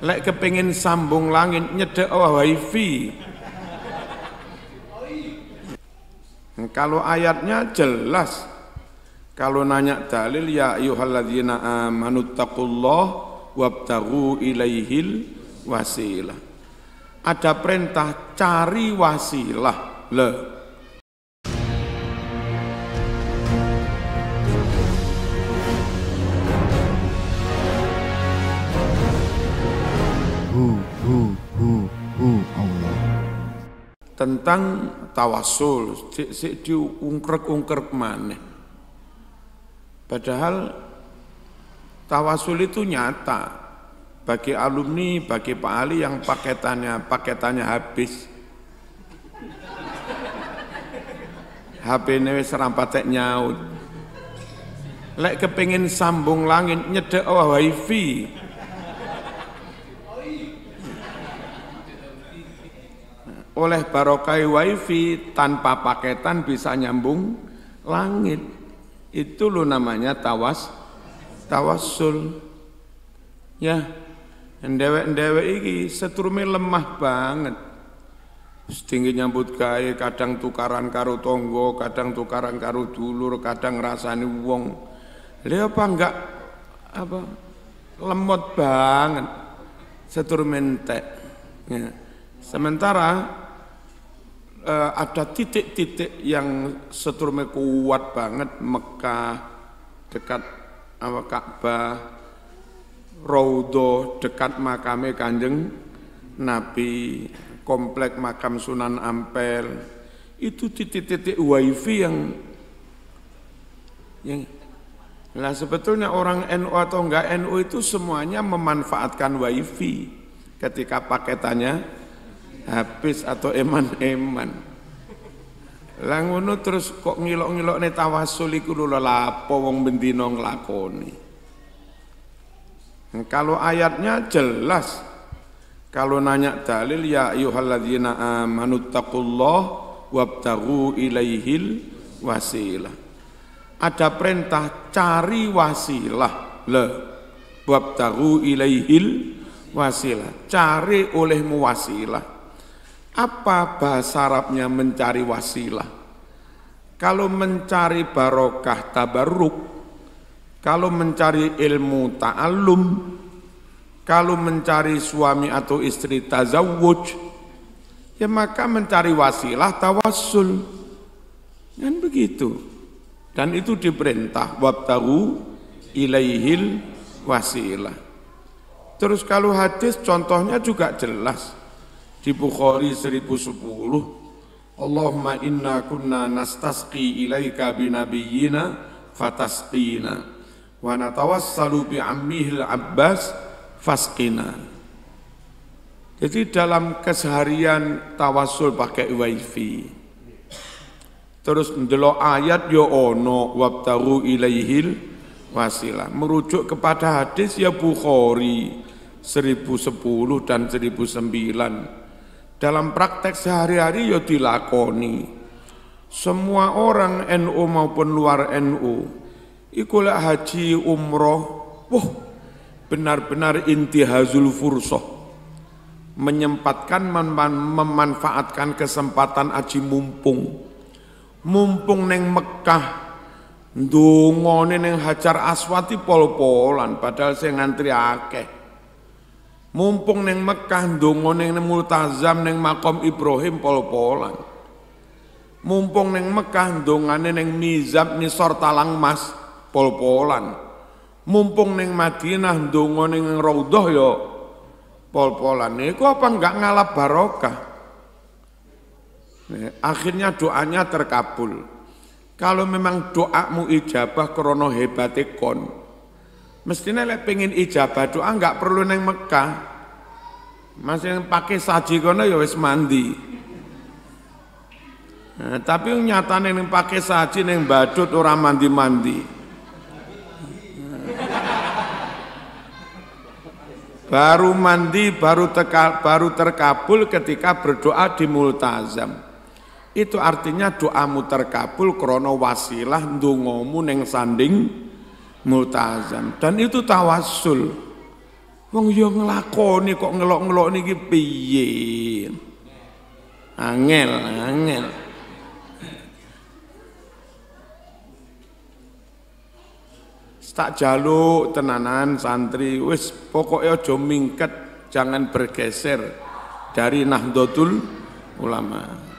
lek kepingin sambung langit nyedek oh wifi kalau ayatnya jelas kalau nanya dalil ya ayyuhalladzina amanu taqullah wabtagu ilaihil wasilah ada perintah cari wasilah loh hu hu hu hu Allah tentang tawasul sik sik diungkrek-ungkrek maneh padahal tawasul itu nyata bagi alumni, bagi Pak Ali yang paketannya paketannya habis. HP ini wis rampatek nyaut. Lek kepingin sambung langit nyedek oh, wifi. oleh barokai wifi tanpa paketan bisa nyambung langit. Itu lo namanya tawas tawasul Ya, ndewek-ndewek ini setrumi lemah banget. Setinggi nyambut gaya kadang tukaran karo tonggo, kadang tukaran karo dulur, kadang rasani wong. Lha apa enggak apa lemot banget. setrumi Ya. Sementara uh, ada titik-titik yang seturme kuat banget Mekah dekat apa eh, Ka'bah Raudo dekat makame Kanjeng Nabi komplek makam Sunan Ampel itu titik-titik wifi yang yang lah sebetulnya orang NU atau enggak NU itu semuanya memanfaatkan wifi ketika paketannya habis atau eman-eman langono terus kok ngilok-ngilok nih tawasul iku lho lapo wong bendino nglakoni nah, kalau ayatnya jelas kalau nanya dalil ya ayyuhalladzina amanu taqullah ilaihil wasilah ada perintah cari wasilah le wabtagu ilaihil wasilah cari olehmu wasilah apa bahasa Arabnya mencari wasilah? Kalau mencari barokah tabarruk, kalau mencari ilmu ta'allum, kalau mencari suami atau istri tazawwuj, ya maka mencari wasilah tawassul. Kan begitu. Dan itu diperintah wabtahu ilaihil wasilah. Terus kalau hadis contohnya juga jelas di Bukhari 1010 Allahumma inna kunna nastasqi ilaika binabiyyina fatasqina wa natawassalu bi ammihil abbas fasqina jadi dalam keseharian tawasul pakai wifi terus ndelok ayat yo ya ono wabtaru ilaihil wasilah merujuk kepada hadis ya Bukhari 1010 dan 1009 dalam praktek sehari-hari ya dilakoni. Semua orang NU maupun luar NU ikulah haji umroh. Wah, benar-benar inti hazul fursoh Menyempatkan memanfaatkan kesempatan haji mumpung. Mumpung neng Mekah dungone neng Hajar Aswati pol-polan padahal saya ngantri akeh. Mumpung neng Mekah dongo neng Multazam neng makom Ibrahim pol-polan. Mumpung neng Mekah dongane neng Mizab nisor talang mas pol-polan. Mumpung neng Madinah dongo neng Raudhah yo ya, pol-polan. Niku apa enggak ngalah barokah? Akhirnya doanya terkabul. Kalau memang doamu ijabah krono hebatikon. kon, Mestinya lek pengen ijabah doa nggak perlu neng Mekah. Masih yang pakai saji kono ya wis mandi. Nah, tapi nyatane neng pakai saji neng badut orang mandi-mandi. Eh, baru mandi, baru, teka, baru terkabul ketika berdoa di multazam. Itu artinya doamu terkabul krono wasilah ndungomu neng sanding multazam dan itu tawasul wong yo nglakoni kok ngelok-ngelok niki piye angel angel tak jaluk tenanan santri wis pokoknya aja mingket jangan bergeser dari Nahdlatul Ulama